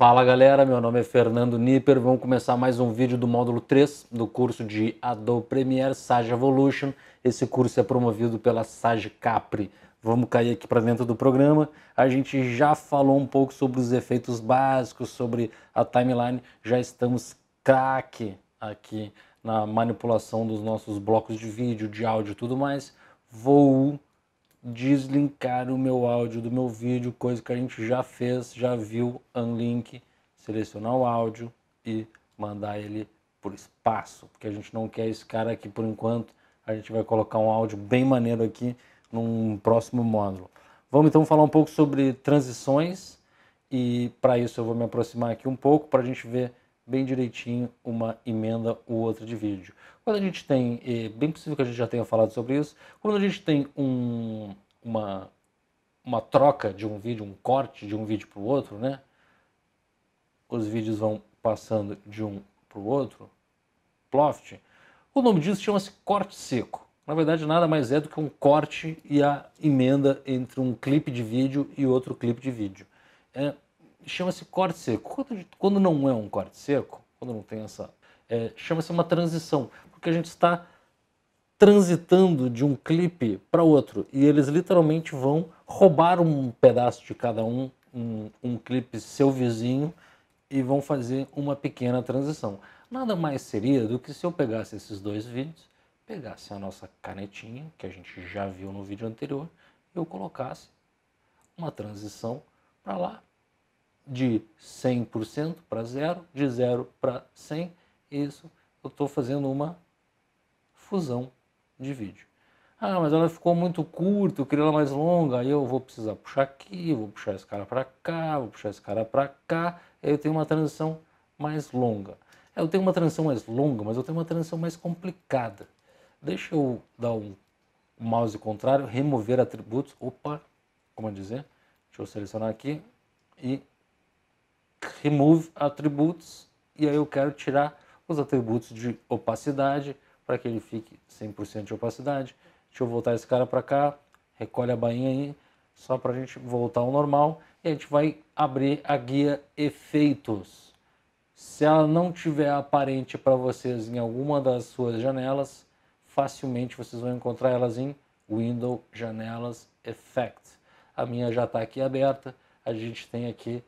Fala galera, meu nome é Fernando Nipper, vamos começar mais um vídeo do módulo 3 do curso de Adobe Premiere Sage Evolution. Esse curso é promovido pela Sage Capri. Vamos cair aqui para dentro do programa. A gente já falou um pouco sobre os efeitos básicos, sobre a timeline, já estamos craque aqui na manipulação dos nossos blocos de vídeo, de áudio e tudo mais. Vou deslinkar o meu áudio do meu vídeo, coisa que a gente já fez, já viu, unlink, selecionar o áudio e mandar ele por espaço, porque a gente não quer esse cara aqui por enquanto, a gente vai colocar um áudio bem maneiro aqui num próximo módulo. Vamos então falar um pouco sobre transições e para isso eu vou me aproximar aqui um pouco para a gente ver bem direitinho uma emenda ou outra de vídeo. Quando a gente tem, é bem possível que a gente já tenha falado sobre isso, quando a gente tem um, uma, uma troca de um vídeo, um corte de um vídeo para o outro, né? Os vídeos vão passando de um para o outro, ploft. O nome disso chama-se corte seco. Na verdade, nada mais é do que um corte e a emenda entre um clipe de vídeo e outro clipe de vídeo. É chama-se corte seco. Quando, não é um corte seco, quando não tem essa. É, chama-se uma transição, porque a gente está transitando de um clipe para outro e eles literalmente vão roubar um pedaço de cada um, um, um clipe seu vizinho e vão fazer uma pequena transição. Nada mais seria do que se eu pegasse esses dois vídeos, pegasse a nossa canetinha, que a gente já viu no vídeo anterior, eu colocasse uma transição para lá, de 100% para zero, de zero para 100, isso eu estou fazendo uma fusão de vídeo. Ah, mas ela ficou muito curta, eu queria ela mais longa, aí eu vou precisar puxar aqui, vou puxar esse cara para cá, vou puxar esse cara para cá, aí eu tenho uma transição mais longa. É, eu tenho uma transição mais longa, mas eu tenho uma transição mais complicada. Deixa eu dar um mouse contrário, remover atributos, opa, como dizer, deixa eu selecionar aqui e remove attributes e aí eu quero tirar os atributos de opacidade para que ele fique 100% de opacidade. Deixa eu voltar esse cara para cá, recolhe a bainha aí, só para a gente voltar ao normal. E a gente vai abrir a guia efeitos. Se ela não tiver aparente para vocês em alguma das suas janelas, facilmente vocês vão encontrar elas em Window Janelas effects A minha já está aqui aberta, a gente tem aqui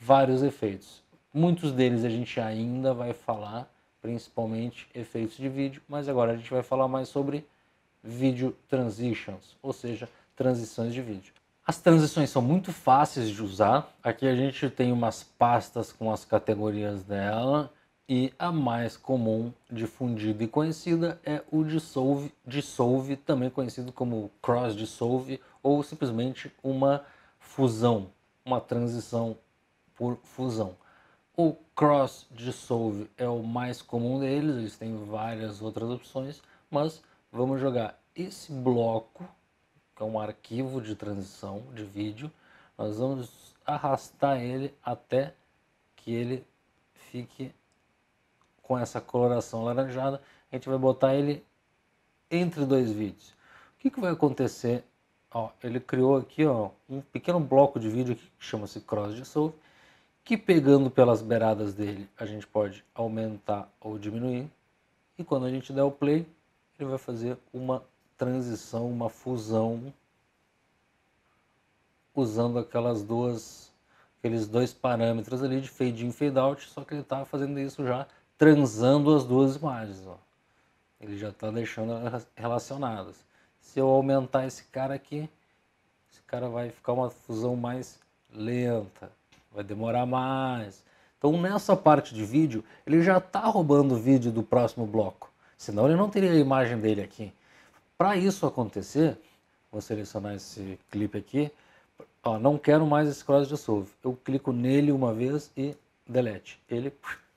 vários efeitos. Muitos deles a gente ainda vai falar, principalmente efeitos de vídeo, mas agora a gente vai falar mais sobre vídeo transitions, ou seja, transições de vídeo. As transições são muito fáceis de usar. Aqui a gente tem umas pastas com as categorias dela e a mais comum, difundida e conhecida é o dissolve, dissolve, também conhecido como cross dissolve ou simplesmente uma fusão, uma transição por fusão. O Cross Dissolve é o mais comum deles, eles têm várias outras opções, mas vamos jogar esse bloco, que é um arquivo de transição de vídeo, nós vamos arrastar ele até que ele fique com essa coloração laranjada, a gente vai botar ele entre dois vídeos. O que, que vai acontecer? Ó, ele criou aqui ó, um pequeno bloco de vídeo que chama-se Cross Dissolve, que pegando pelas beiradas dele a gente pode aumentar ou diminuir. E quando a gente der o play, ele vai fazer uma transição, uma fusão usando aquelas duas aqueles dois parâmetros ali de fade in fade out, só que ele está fazendo isso já transando as duas imagens, ó. Ele já está deixando relacionadas. Se eu aumentar esse cara aqui, esse cara vai ficar uma fusão mais lenta vai demorar mais. Então, nessa parte de vídeo, ele já está roubando o vídeo do próximo bloco, senão ele não teria a imagem dele aqui. Para isso acontecer, vou selecionar esse clipe aqui, ó, não quero mais esse cross dissolve. Eu clico nele uma vez e delete. Ele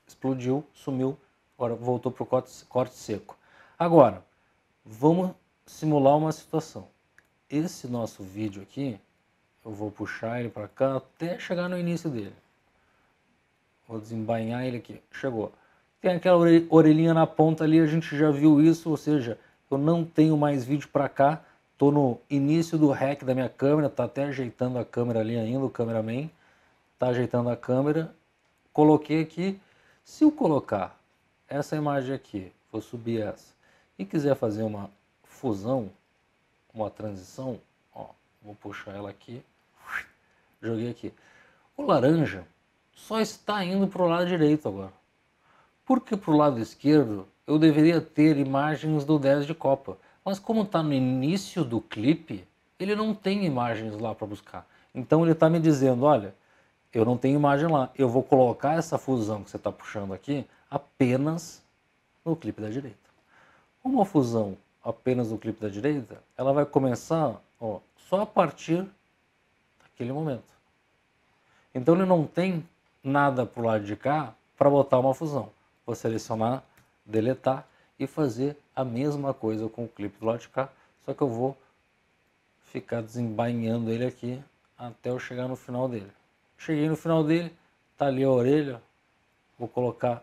explodiu, sumiu, agora voltou para o corte, corte seco. Agora, vamos simular uma situação. Esse nosso vídeo aqui, eu vou puxar ele para cá até chegar no início dele. Vou desembainhar ele aqui. Chegou. Tem aquela orelhinha na ponta ali, a gente já viu isso, ou seja, eu não tenho mais vídeo para cá. Estou no início do rec da minha câmera, tá até ajeitando a câmera ali ainda, o cameraman. Tá ajeitando a câmera. Coloquei aqui. Se eu colocar essa imagem aqui, vou subir essa, e quiser fazer uma fusão, uma transição, ó, vou puxar ela aqui joguei aqui. O laranja só está indo para o lado direito agora. Porque para o lado esquerdo eu deveria ter imagens do 10 de Copa. Mas como está no início do clipe, ele não tem imagens lá para buscar. Então ele está me dizendo, olha, eu não tenho imagem lá. Eu vou colocar essa fusão que você está puxando aqui apenas no clipe da direita. Uma fusão apenas no clipe da direita, ela vai começar ó, só a partir naquele momento. Então ele não tem nada para o lado de cá para botar uma fusão. Vou selecionar, deletar e fazer a mesma coisa com o clipe do lado de cá, só que eu vou ficar desembainhando ele aqui até eu chegar no final dele. Cheguei no final dele, tá ali a orelha, vou colocar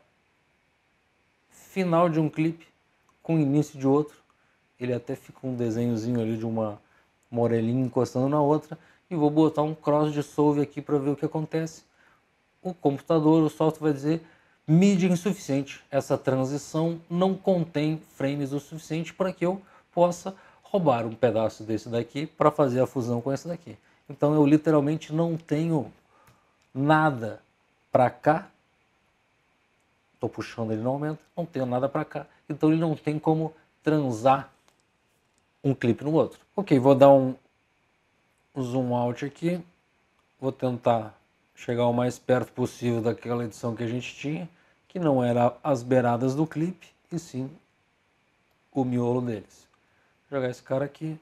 final de um clipe com início de outro. Ele até fica um desenhozinho ali de uma, uma orelhinha encostando na outra e vou botar um cross dissolve aqui para ver o que acontece. O computador, o software vai dizer mídia insuficiente. Essa transição não contém frames o suficiente para que eu possa roubar um pedaço desse daqui para fazer a fusão com esse daqui. Então eu literalmente não tenho nada para cá. Estou puxando ele não aumenta, não tenho nada para cá. Então ele não tem como transar um clipe no outro. Ok, vou dar um o zoom out aqui. Vou tentar chegar o mais perto possível daquela edição que a gente tinha, que não era as beiradas do clipe, e sim o miolo deles. Vou jogar esse cara aqui,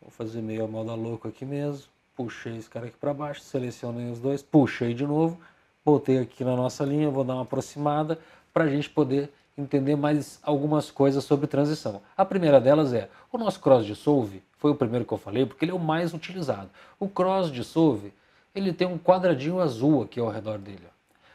vou fazer meio a moda louca aqui mesmo, puxei esse cara aqui para baixo, selecionei os dois, puxei de novo, botei aqui na nossa linha, vou dar uma aproximada para a gente poder entender mais algumas coisas sobre transição. A primeira delas é, o nosso cross dissolve, foi o primeiro que eu falei, porque ele é o mais utilizado. O cross dissolve ele tem um quadradinho azul aqui ao redor dele. Ó. O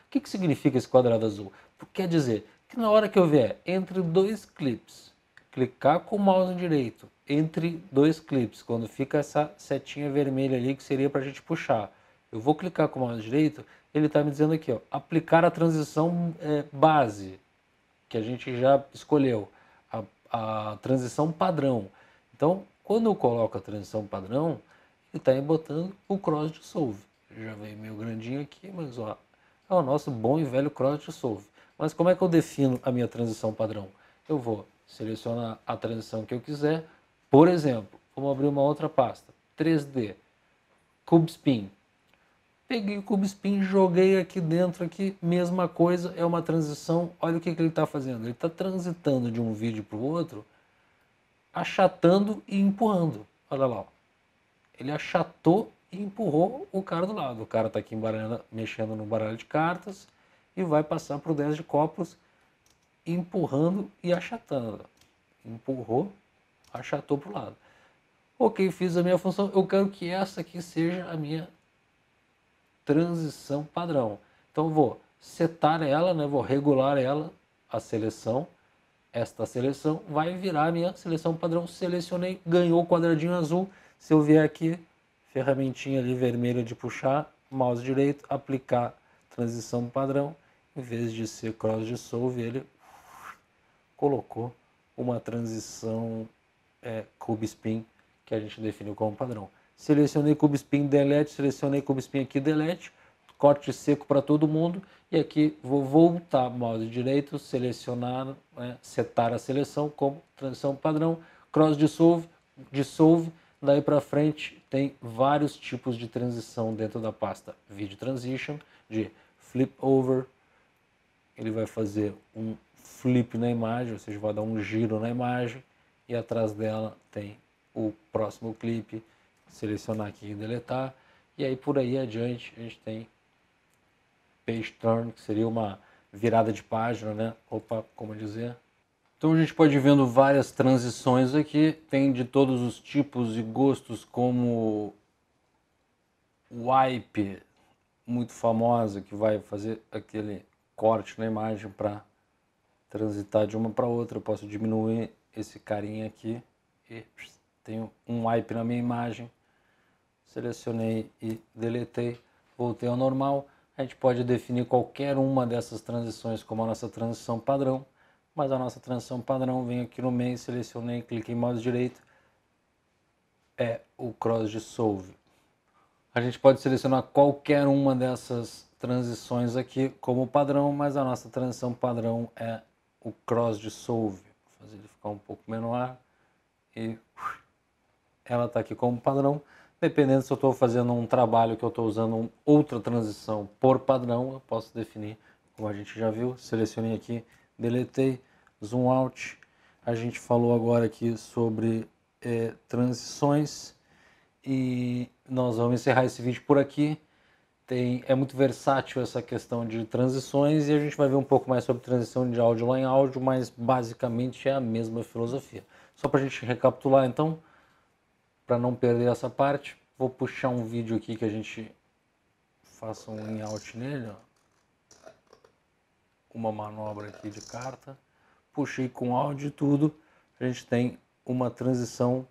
que, que significa esse quadrado azul? Quer dizer que na hora que eu vier entre dois clips, clicar com o mouse direito entre dois clips, quando fica essa setinha vermelha ali que seria para a gente puxar. Eu vou clicar com o mouse direito, ele está me dizendo aqui, ó, aplicar a transição é, base, que a gente já escolheu, a, a transição padrão. Então, quando eu coloco a transição padrão, ele está botando o cross dissolve. Já veio meio grandinho aqui, mas ó, é o nosso bom e velho cross dissolve. Mas como é que eu defino a minha transição padrão? Eu vou selecionar a transição que eu quiser. Por exemplo, vamos abrir uma outra pasta, 3D, CubeSpin. Peguei o CubeSpin, joguei aqui dentro, aqui, mesma coisa, é uma transição. Olha o que, que ele está fazendo. Ele está transitando de um vídeo para o outro achatando e empurrando. Olha lá. Ó. Ele achatou e empurrou o cara do lado. O cara está aqui mexendo no baralho de cartas e vai passar para o 10 de copos, empurrando e achatando. Empurrou, achatou para o lado. Ok, fiz a minha função. Eu quero que essa aqui seja a minha transição padrão. Então vou setar ela, né? vou regular ela, a seleção esta seleção vai virar minha seleção padrão. Selecionei, ganhou o quadradinho azul. Se eu vier aqui, ferramentinha ali vermelha de puxar, mouse direito, aplicar transição padrão, em vez de ser cross dissolve, ele colocou uma transição é, cube spin que a gente definiu como padrão. Selecionei cube spin, delete, selecionei cube spin aqui, delete corte seco para todo mundo. E aqui vou voltar mouse direito, selecionar, né, setar a seleção como transição padrão, cross dissolve, dissolve. Daí para frente tem vários tipos de transição dentro da pasta Video Transition, de flip over, ele vai fazer um flip na imagem, ou seja, vai dar um giro na imagem e atrás dela tem o próximo clipe, selecionar aqui e deletar. E aí por aí adiante a gente tem page turn, que seria uma virada de página, né? Opa, como dizer? Então a gente pode ir vendo várias transições aqui, tem de todos os tipos e gostos, como wipe, muito famosa, que vai fazer aquele corte na imagem para transitar de uma para outra. Eu posso diminuir esse carinha aqui e tenho um wipe na minha imagem. Selecionei e deletei, voltei ao normal. A gente pode definir qualquer uma dessas transições como a nossa transição padrão, mas a nossa transição padrão vem aqui no meio, selecionei, cliquei em modo direito, é o cross dissolve. A gente pode selecionar qualquer uma dessas transições aqui como padrão, mas a nossa transição padrão é o cross dissolve. Vou fazer ele ficar um pouco menor e ela está aqui como padrão. Dependendo se eu estou fazendo um trabalho que eu estou usando outra transição por padrão, eu posso definir, como a gente já viu, selecionei aqui, deletei, zoom out. A gente falou agora aqui sobre é, transições e nós vamos encerrar esse vídeo por aqui. Tem, é muito versátil essa questão de transições e a gente vai ver um pouco mais sobre transição de áudio lá em áudio, mas basicamente é a mesma filosofia. Só para a gente recapitular, então, para não perder essa parte, vou puxar um vídeo aqui que a gente faça um in out nele, ó. uma manobra aqui de carta, puxei com áudio e tudo, a gente tem uma transição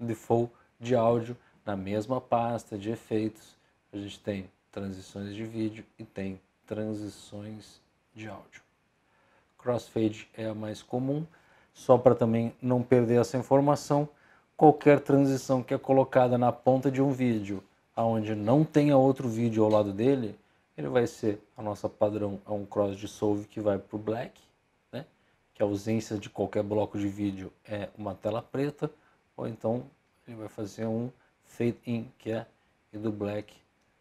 default de áudio na mesma pasta de efeitos, a gente tem transições de vídeo e tem transições de áudio. Crossfade é a mais comum, só para também não perder essa informação, qualquer transição que é colocada na ponta de um vídeo, aonde não tenha outro vídeo ao lado dele, ele vai ser a nossa padrão é um cross dissolve que vai para o black, né? Que a ausência de qualquer bloco de vídeo é uma tela preta, ou então ele vai fazer um fade in que é do black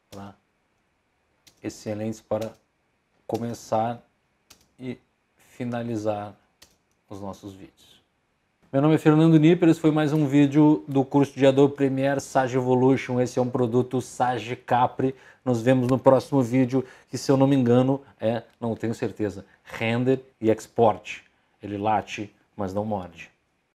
para excelentes para começar e finalizar os nossos vídeos. Meu nome é Fernando Nipper, esse foi mais um vídeo do curso de Adobe Premiere Sage Evolution. Esse é um produto Sage Capri. Nos vemos no próximo vídeo, que se eu não me engano é, não tenho certeza, render e export. Ele late, mas não morde.